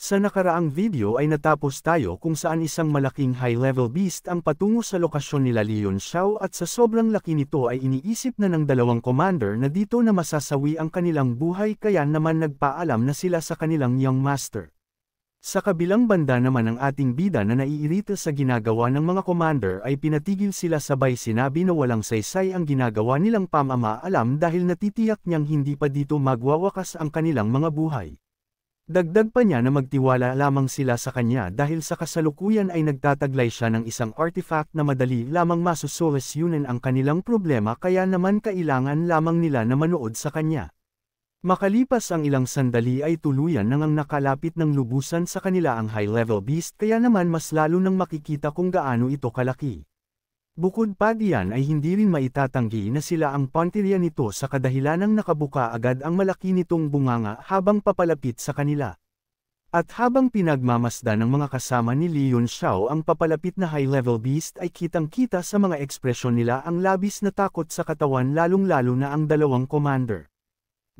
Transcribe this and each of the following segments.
Sa nakaraang video ay natapos tayo kung saan isang malaking high-level beast ang patungo sa lokasyon nila Leon Xiao at sa sobrang laki nito ay iniisip na ng dalawang commander na dito na masasawi ang kanilang buhay kaya naman nagpaalam na sila sa kanilang young master. Sa kabilang banda naman ng ating bida na naiirita sa ginagawa ng mga commander ay pinatigil sila sabay sinabi na walang saysay ang ginagawa nilang pamamaalam dahil natitiyak niyang hindi pa dito magwawakas ang kanilang mga buhay. Dagdag pa niya na magtiwala lamang sila sa kanya dahil sa kasalukuyan ay nagtataglay siya ng isang artifact na madali lamang masusolesyunan ang kanilang problema kaya naman kailangan lamang nila na manood sa kanya. Makalipas ang ilang sandali ay tuluyan nang ang nakalapit ng lubusan sa kanila ang high-level beast kaya naman mas lalo nang makikita kung gaano ito kalaki. Bukod pa diyan ay hindi rin maitatanggi na sila ang punteriya nito sa kadahilanang nakabuka agad ang malaki nitong bunganga habang papalapit sa kanila. At habang pinagmamasda ng mga kasama ni Leon Xiao ang papalapit na high-level beast ay kitang-kita sa mga ekspresyon nila ang labis na takot sa katawan lalong-lalo na ang dalawang commander.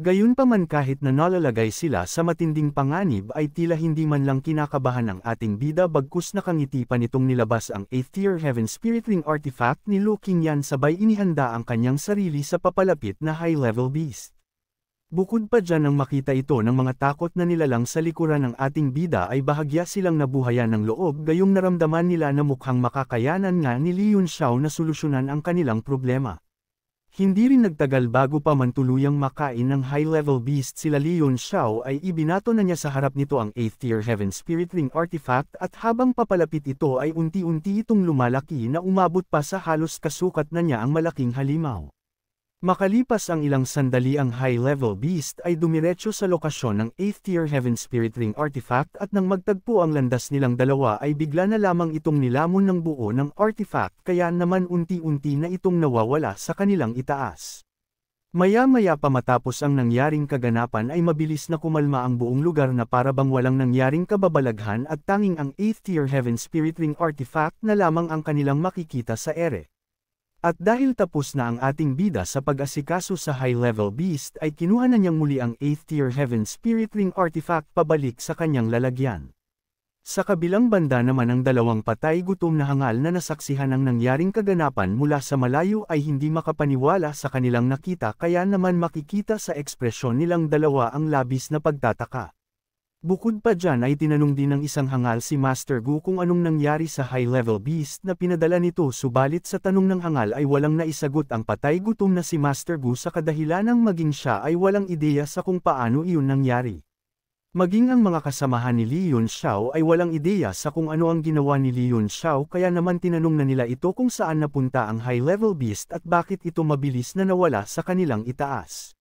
Gayunpaman kahit na nalalagay sila sa matinding panganib ay tila hindi man lang kinakabahan ang ating bida bagkus nakangiti pa nitong nilabas ang 8th tier Heaven Spirit Ring artifact ni Lu Qingyan sabay inihanda ang kanyang sarili sa papalapit na high-level beast. Bukod pa dyan ang makita ito ng mga takot na nilalang sa likuran ng ating bida ay bahagya silang nabuhayan ng loob gayong naramdaman nila na mukhang makakayanan nga ni Li Yun Xiao na solusyonan ang kanilang problema. Hindi rin nagtagal bago pa man tuluyang makain ng high-level beast sila Leon Xiao ay ibinato na niya sa harap nito ang 8th tier Heaven Spirit Ring artifact at habang papalapit ito ay unti-unti itong lumalaki na umabot pa sa halos kasukat na niya ang malaking halimaw. Makalipas ang ilang sandali ang high-level beast ay dumiretso sa lokasyon ng 8th tier Heaven Spirit Ring artifact at nang magtagpo ang landas nilang dalawa ay bigla na lamang itong nilamon ng buo ng artifact kaya naman unti-unti na itong nawawala sa kanilang itaas. Maya-maya pa matapos ang nangyaring kaganapan ay mabilis na kumalma ang buong lugar na para bang walang nangyaring kababalaghan at tanging ang 8th tier Heaven Spirit Ring artifact na lamang ang kanilang makikita sa ere. At dahil tapos na ang ating bida sa pag-asikaso sa high-level beast ay kinuha na niyang muli ang 8th tier heaven spirit ring artifact pabalik sa kanyang lalagyan. Sa kabilang banda naman ang dalawang patay gutom na hangal na nasaksihan ng nangyaring kaganapan mula sa malayo ay hindi makapaniwala sa kanilang nakita kaya naman makikita sa ekspresyon nilang dalawa ang labis na pagtataka. Bukod pa dyan ay tinanong din ng isang hangal si Master Gu kung anong nangyari sa high-level beast na pinadala nito subalit sa tanong ng hangal ay walang naisagot ang patay gutom na si Master Gu sa kadahilanang maging siya ay walang ideya sa kung paano iyon nangyari. Maging ang mga kasamahan ni Li Yun Xiao ay walang ideya sa kung ano ang ginawa ni Li Yun Xiao kaya naman tinanong na nila ito kung saan napunta ang high-level beast at bakit ito mabilis na nawala sa kanilang itaas.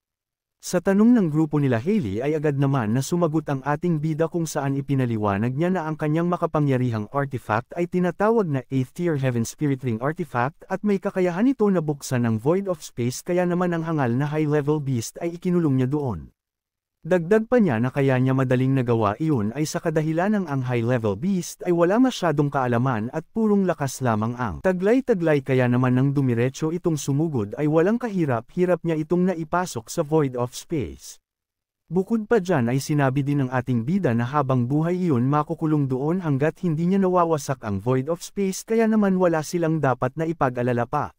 Sa tanong ng grupo nila Haley ay agad naman na sumagot ang ating bida kung saan ipinaliwanag niya na ang kanyang makapangyarihang artifact ay tinatawag na 8th tier Heaven Spirit Ring artifact at may kakayahan ito na buksan ang Void of Space kaya naman ang hangal na high level beast ay ikinulong niya doon. Dagdag pa niya na kaya niya madaling nagawa iyon ay sa kadahilan ng ang high-level beast ay wala masyadong kaalaman at purong lakas lamang ang taglay-taglay kaya naman nang dumiretso itong sumugod ay walang kahirap-hirap niya itong naipasok sa void of space. Bukod pa dyan ay sinabi din ng ating bida na habang buhay iyon makukulong doon hanggat hindi niya nawawasak ang void of space kaya naman wala silang dapat na ipag-alala pa.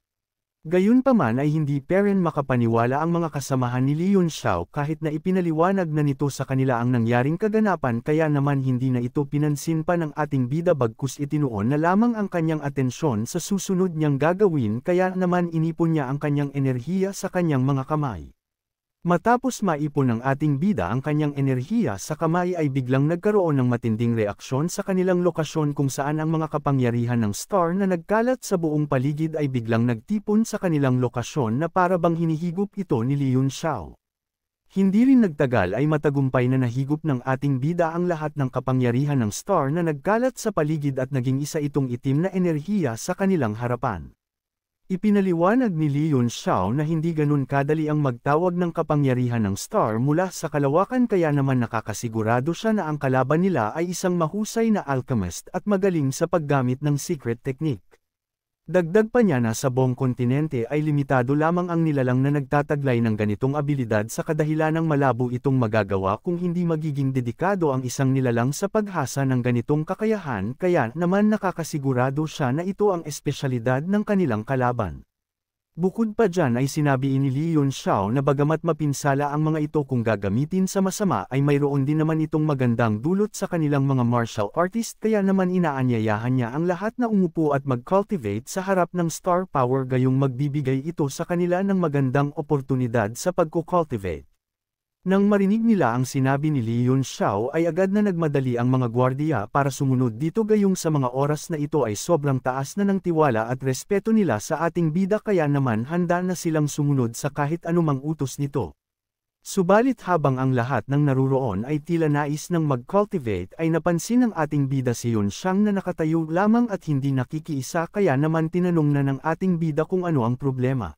Gayunpaman ay hindi pa rin makapaniwala ang mga kasamahan ni Leon Xiao kahit na ipinaliwanag na nito sa kanila ang nangyaring kaganapan kaya naman hindi na ito pinansin pa ng ating bida bagkus itinuon na lamang ang kanyang atensyon sa susunod niyang gagawin kaya naman inipon niya ang kanyang enerhiya sa kanyang mga kamay. Matapos maipon ng ating bida ang kanyang enerhiya sa kamay ay biglang nagkaroon ng matinding reaksyon sa kanilang lokasyon kung saan ang mga kapangyarihan ng star na nagkalat sa buong paligid ay biglang nagtipon sa kanilang lokasyon na para bang hinihigop ito ni Liun Xiao. Hindi rin nagtagal ay matagumpay na nahigop ng ating bida ang lahat ng kapangyarihan ng star na nagkalat sa paligid at naging isa itong itim na enerhiya sa kanilang harapan. Ipinaliwanag ni Leon Xiao na hindi ganun kadali ang magtawag ng kapangyarihan ng star mula sa kalawakan kaya naman nakakasigurado siya na ang kalaban nila ay isang mahusay na alchemist at magaling sa paggamit ng secret technique. Dagdag pa niya na sa buong kontinente ay limitado lamang ang nilalang na nagtataglay ng ganitong abilidad sa kadahilan ng malabo itong magagawa kung hindi magiging dedikado ang isang nilalang sa paghasa ng ganitong kakayahan kaya naman nakakasigurado siya na ito ang espesyalidad ng kanilang kalaban. Bukod pa dyan ay sinabi ni Leon Xiao na bagamat mapinsala ang mga ito kung gagamitin sa masama ay mayroon din naman itong magandang dulot sa kanilang mga martial artist kaya naman inaanyayahan niya ang lahat na umupo at mag-cultivate sa harap ng star power gayong magbibigay ito sa kanila ng magandang oportunidad sa pagko-cultivate. Nang marinig nila ang sinabi ni Li Yun Xiao ay agad na nagmadali ang mga gwardiya para sumunod dito gayong sa mga oras na ito ay sobrang taas na ng tiwala at respeto nila sa ating bida kaya naman handa na silang sumunod sa kahit anumang utos nito. Subalit habang ang lahat ng naruroon ay tila nais ng mag-cultivate ay napansin ng ating bida si Yun Xiang na nakatayo lamang at hindi nakikiisa kaya naman tinanong na ng ating bida kung ano ang problema.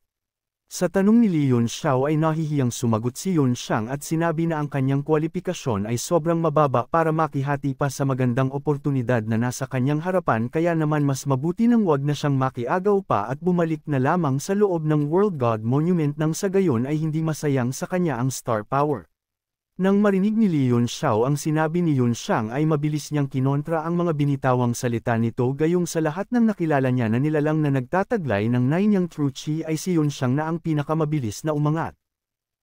Sa tanong ni Leon Xiao ay nahihiyang sumagot si Yun Yunxiang at sinabi na ang kanyang kwalipikasyon ay sobrang mababa para makihati pa sa magandang oportunidad na nasa kanyang harapan kaya naman mas mabuti nang wag na siyang makiagaw pa at bumalik na lamang sa loob ng World God Monument nang sa gayon ay hindi masayang sa kanya ang star power. Nang marinig ni Li Xiao ang sinabi ni Yun Yunshang ay mabilis niyang kinontra ang mga binitawang salita nito gayong sa lahat ng nakilala niya na nilalang na nagtataglay ng Nanyang True Chi ay si Yun Yunshang na ang pinakamabilis na umangat.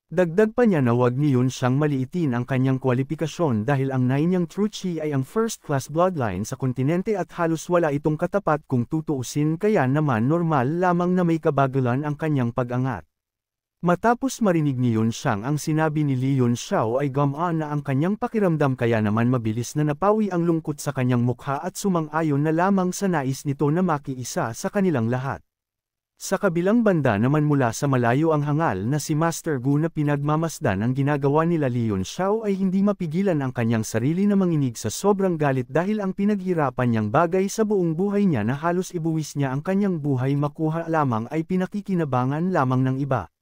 Dagdag pa niya na huwag ni Yunshang maliitin ang kanyang kwalipikasyon dahil ang Nanyang True Chi ay ang first-class bloodline sa kontinente at halos wala itong katapat kung tutuusin kaya naman normal lamang na may kabagalan ang kanyang pag-angat. Matapos marinig ni Yun Shang ang sinabi ni Li Yun Shao ay gama na ang kanyang pakiramdam kaya naman mabilis na napawi ang lungkot sa kanyang mukha at sumang-ayon na lamang sa nais nito na makiisa sa kanilang lahat. Sa kabilang banda naman mula sa malayo ang hangal na si Master Gu na pinagmamasdan ang ginagawa nila Li Yun Shao ay hindi mapigilan ang kanyang sarili na manginig sa sobrang galit dahil ang pinaghirapan niyang bagay sa buong buhay niya na halos ibuwis niya ang kanyang buhay makuha lamang ay pinakikinabangan lamang ng iba.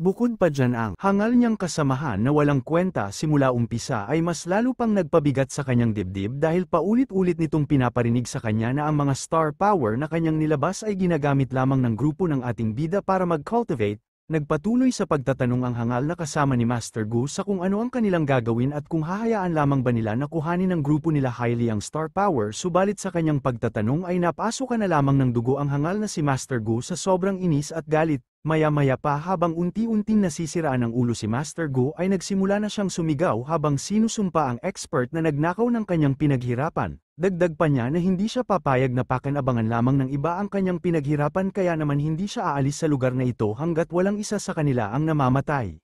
Bukod pa dyan ang hangal niyang kasamahan na walang kwenta simula umpisa ay mas lalo pang nagpabigat sa kanyang dibdib dahil paulit-ulit nitong pinaparinig sa kanya na ang mga star power na kanyang nilabas ay ginagamit lamang ng grupo ng ating bida para mag-cultivate, Nagpatuloy sa pagtatanong ang hangal na kasama ni Master Gu sa kung ano ang kanilang gagawin at kung hahayaan lamang ba nila na kuhanin ng grupo nila Hailey ang star power subalit sa kanyang pagtatanong ay napasok na lamang ng dugo ang hangal na si Master Gu sa sobrang inis at galit, Maya-maya pa habang unti-unting nasisiraan ang ulo si Master Go ay nagsimula na siyang sumigaw habang sinusumpa ang expert na nagnakaw ng kanyang pinaghirapan. Dagdag pa niya na hindi siya papayag na pakanabangan lamang ng iba ang kanyang pinaghirapan kaya naman hindi siya aalis sa lugar na ito hanggat walang isa sa kanila ang namamatay.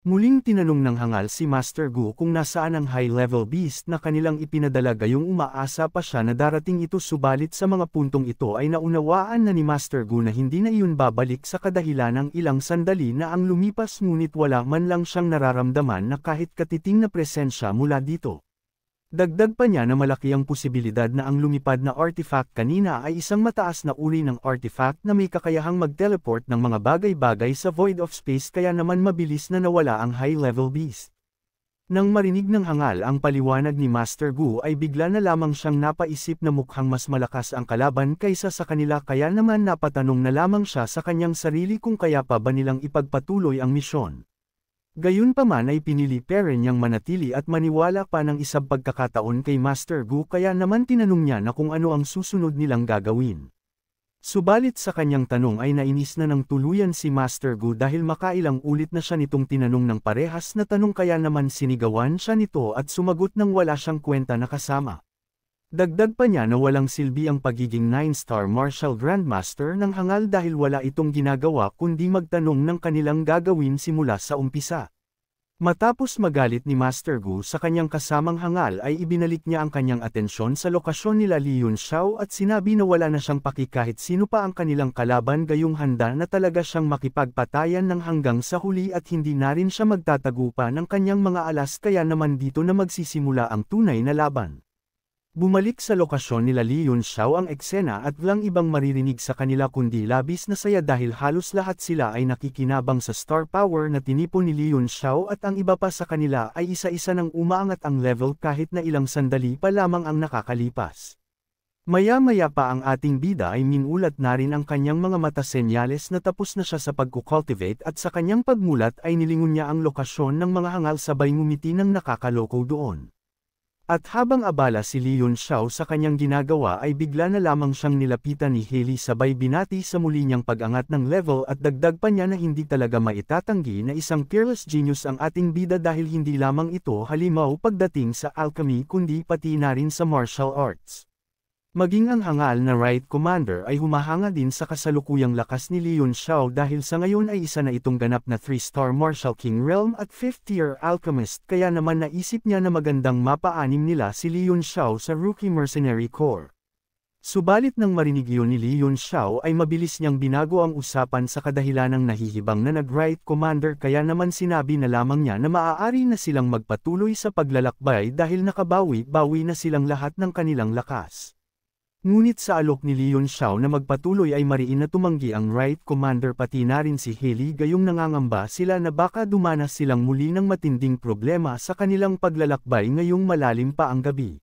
Muling tinanong ng hangal si Master Gu kung nasaan ang high-level beast na kanilang ipinadala gayong umaasa pa siya na darating ito subalit sa mga puntong ito ay naunawaan na ni Master Gu na hindi na iyon babalik sa kadahilan ng ilang sandali na ang lumipas ngunit wala man lang siyang nararamdaman na kahit katiting na presensya mula dito. Dagdag pa niya na malaki ang posibilidad na ang lumipad na artifact kanina ay isang mataas na uri ng artifact na may kakayahang mag-teleport ng mga bagay-bagay sa void of space kaya naman mabilis na nawala ang high-level beast. Nang marinig ng hangal ang paliwanag ni Master Gu ay bigla na lamang siyang napaisip na mukhang mas malakas ang kalaban kaysa sa kanila kaya naman napatanong na lamang siya sa kanyang sarili kung kaya pa ba nilang ipagpatuloy ang misyon. Gayunpaman ay pinili Perrin niyang manatili at maniwala pa ng isang pagkakataon kay Master Gu kaya naman tinanong niya na kung ano ang susunod nilang gagawin. Subalit sa kanyang tanong ay nainis na ng tuluyan si Master Gu dahil makailang ulit na siya nitong tinanong ng parehas na tanong kaya naman sinigawan siya nito at sumagot nang wala siyang kwenta na kasama. Dagdag pa niya na walang silbi ang pagiging 9-star martial grandmaster ng hangal dahil wala itong ginagawa kundi magtanong ng kanilang gagawin simula sa umpisa. Matapos magalit ni Master Gu sa kanyang kasamang hangal ay ibinalik niya ang kanyang atensyon sa lokasyon nila Li Yun Xiao at sinabi na wala na siyang paki sino pa ang kanilang kalaban gayong handa na talaga siyang makipagpatayan ng hanggang sa huli at hindi na rin siya magtatagupa ng kanyang mga alas kaya naman dito na magsisimula ang tunay na laban. Bumalik sa lokasyon nila Li Yun Xiao ang eksena at lang ibang maririnig sa kanila kundi labis na saya dahil halos lahat sila ay nakikinabang sa star power na tinipon ni Li Yun Xiao at ang iba pa sa kanila ay isa-isa nang umaangat ang level kahit na ilang sandali pa lamang ang nakakalipas. Maya-maya pa ang ating bida ay minulat na rin ang kanyang mga mata senyales na tapos na siya sa pagkukultivate at sa kanyang pagmulat ay nilingon niya ang lokasyon ng mga hangal sabay ngumiti ng nakakaloko doon. At habang abala si Leon Xiao sa kanyang ginagawa ay bigla na lamang siyang nilapitan ni Haley sabay binati sa muli niyang pag-angat ng level at dagdag pa niya na hindi talaga maitatanggi na isang peerless genius ang ating bida dahil hindi lamang ito halimaw pagdating sa alchemy kundi pati na rin sa martial arts. Maging ang hangal na Right Commander ay humahanga din sa kasalukuyang lakas ni Leon Xiao dahil sa ngayon ay isa na itong ganap na 3-star Martial King Realm at 5th-tier Alchemist kaya naman naisip niya na magandang mapaanim nila si Leon Xiao sa Rookie Mercenary Corps. Subalit nang marinig yun ni Leon Xiao ay mabilis niyang binago ang usapan sa kadahilan ng nahihibang na nag-Right Commander kaya naman sinabi na lamang niya na maaari na silang magpatuloy sa paglalakbay dahil nakabawi-bawi na silang lahat ng kanilang lakas. Ngunit sa alok ni Leon Xiao na magpatuloy ay mariin na tumanggi ang right commander pati na rin si Haley gayong nangangamba sila na baka dumanas silang muli ng matinding problema sa kanilang paglalakbay ngayong malalim pa ang gabi.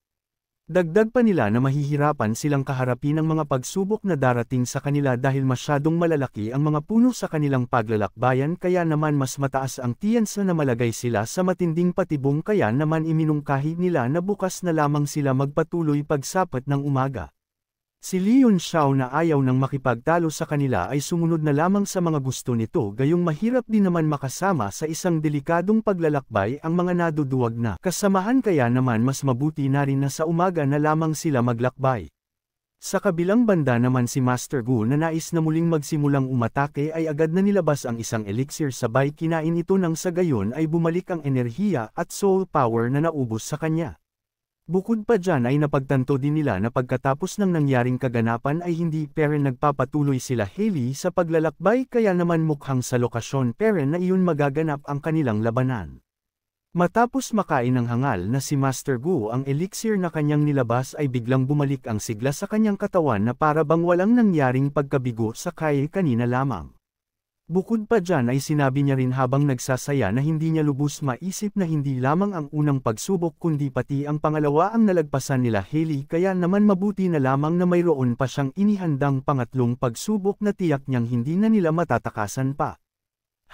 Dagdag pa nila na mahihirapan silang kaharapin ang mga pagsubok na darating sa kanila dahil masyadong malalaki ang mga puno sa kanilang paglalakbayan kaya naman mas mataas ang tiyansa na malagay sila sa matinding patibong kaya naman iminungkahi nila na bukas na lamang sila magpatuloy pagsapat ng umaga. Si Leon Xiao na ayaw nang makipagtalo sa kanila ay sumunod na lamang sa mga gusto nito gayong mahirap din naman makasama sa isang delikadong paglalakbay ang mga naduduwag na kasamahan kaya naman mas mabuti na rin na sa umaga na lamang sila maglakbay. Sa kabilang banda naman si Master Gu na nais na muling magsimulang umatake ay agad na nilabas ang isang elixir sabay kinain ito nang sa gayon ay bumalik ang enerhiya at soul power na naubos sa kanya. Bukod pa dyan ay napagtanto din nila na pagkatapos ng nangyaring kaganapan ay hindi Perrin nagpapatuloy sila Haley sa paglalakbay kaya naman mukhang sa lokasyon Perrin na iyon magaganap ang kanilang labanan. Matapos makain ng hangal na si Master Gu ang elixir na kanyang nilabas ay biglang bumalik ang sigla sa kanyang katawan na para bang walang nangyaring pagkabigo sa Kail kanina lamang. Bukod pa dyan ay sinabi niya rin habang nagsasaya na hindi niya lubos maisip na hindi lamang ang unang pagsubok kundi pati ang pangalawa ang nalagpasan nila Haley kaya naman mabuti na lamang na mayroon pa siyang inihandang pangatlong pagsubok na tiyak niyang hindi na nila matatakasan pa.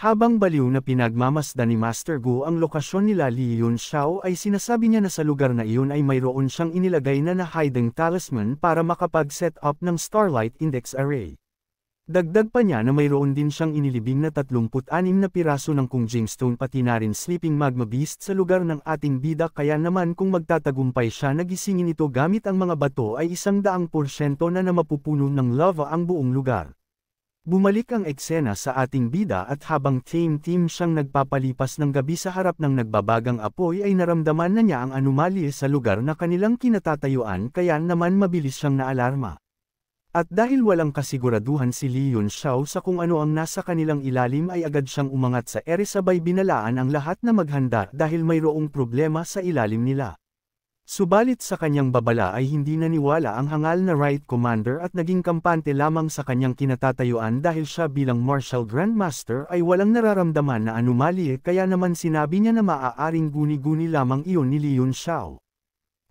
Habang baliw na pinagmamasda ni Master Gu ang lokasyon nila Li Yun Xiao ay sinasabi niya na sa lugar na iyon ay mayroon siyang inilagay na na hiding talisman para makapag-set up ng Starlight Index Array. Dagdag pa niya na mayroon din siyang inilibing na 36 na piraso ng Kung Gemstone pati na rin Sleeping Magma Beast sa lugar ng ating bida kaya naman kung magtatagumpay siya nagisingin ito gamit ang mga bato ay isang daang porsyento na namapupuno ng lava ang buong lugar. Bumalik ang eksena sa ating bida at habang team-team siyang nagpapalipas ng gabi sa harap ng nagbabagang apoy ay naramdaman na niya ang anomalye sa lugar na kanilang kinatatayuan kaya naman mabilis siyang naalarma. At dahil walang kasiguraduhan si Li Yun Xiao sa kung ano ang nasa kanilang ilalim ay agad siyang umangat sa ere sabay binalaan ang lahat na maghanda dahil mayroong problema sa ilalim nila. Subalit sa kanyang babala ay hindi naniwala ang hangal na right commander at naging kampante lamang sa kanyang kinatatayuan dahil siya bilang Marshal Grandmaster ay walang nararamdaman na anomalie eh kaya naman sinabi niya na maaaring guni-guni lamang iyon ni Li Yun Xiao.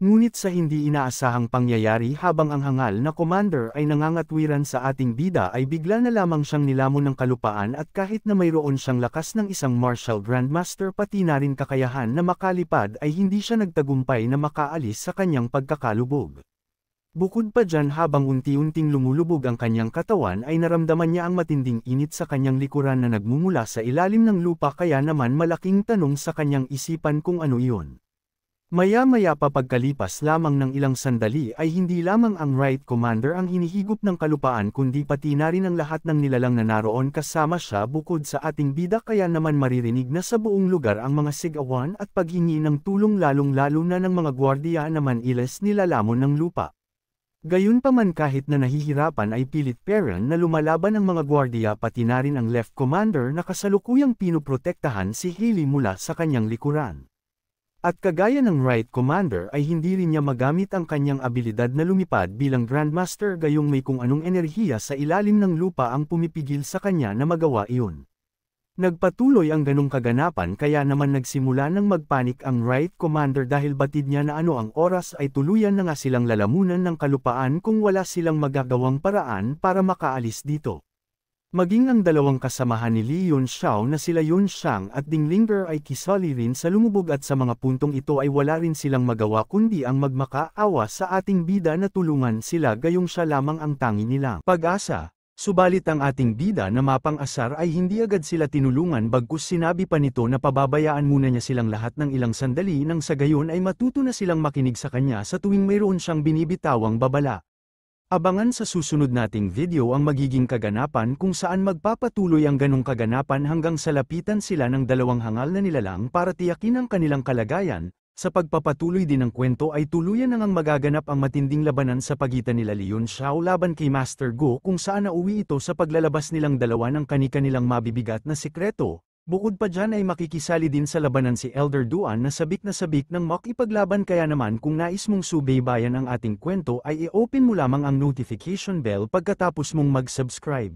Ngunit sa hindi inaasahang pangyayari habang ang hangal na commander ay nangangatwiran sa ating bida ay bigla na lamang siyang nilamon ng kalupaan at kahit na mayroon siyang lakas ng isang martial grandmaster pati na rin kakayahan na makalipad ay hindi siya nagtagumpay na makaalis sa kanyang pagkakalubog. Bukod pa dyan habang unti-unting lumulubog ang kanyang katawan ay naramdaman niya ang matinding init sa kanyang likuran na nagmumula sa ilalim ng lupa kaya naman malaking tanong sa kanyang isipan kung ano iyon. Maya-maya pa pagkalipas lamang ng ilang sandali ay hindi lamang ang Right Commander ang hinihigop ng kalupaan kundi pati na rin ang lahat ng nilalang na naroon kasama siya bukod sa ating bida kaya naman maririnig na sa buong lugar ang mga sigawan at paghingi ng tulong lalong-lalo na ng mga gwardiya na maniles nilalamon ng lupa. Gayunpaman kahit na nahihirapan ay pilit Perrin na lumalaban ang mga gwardiya pati na rin ang left commander na kasalukuyang pinoprotektahan si Haley mula sa kanyang likuran. At kagaya ng Right Commander ay hindi rin niya magamit ang kanyang abilidad na lumipad bilang Grandmaster gayong may kung anong enerhiya sa ilalim ng lupa ang pumipigil sa kanya na magawa iyon. Nagpatuloy ang ganong kaganapan kaya naman nagsimula ng magpanik ang Right Commander dahil batid niya na ano ang oras ay tuluyan na nga silang lalamunan ng kalupaan kung wala silang magagawang paraan para makaalis dito. Maging ang dalawang kasamahan ni Li Yun Xiao na sila Yun Shang at Ding Lingber ay kisali rin sa lumubog at sa mga puntong ito ay wala rin silang magawa kundi ang magmakaawa sa ating bida na tulungan sila gayong siya lamang ang tangi nilang pag-asa. Subalit ang ating bida na mapang-asar ay hindi agad sila tinulungan bagkus sinabi pa nito na pababayaan muna niya silang lahat ng ilang sandali nang sa gayon ay matuto na silang makinig sa kanya sa tuwing mayroon siyang binibitawang babala. Abangan sa susunod nating video ang magiging kaganapan kung saan magpapatuloy ang ganong kaganapan hanggang sa lapitan sila ng dalawang hangal na nilalang para tiyakin ang kanilang kalagayan, sa pagpapatuloy din ng kwento ay tuluyan na ngang magaganap ang matinding labanan sa pagitan nila Leon Xiao laban kay Master Go kung saan nauwi ito sa paglalabas nilang dalawa ng kanikanilang mabibigat na sikreto, Bukod pa dyan ay makikisali din sa labanan si Elder Duan na sabik na sabik ng makipaglaban kaya naman kung nais mong subaybayan ang ating kwento ay i-open mo lamang ang notification bell pagkatapos mong mag-subscribe.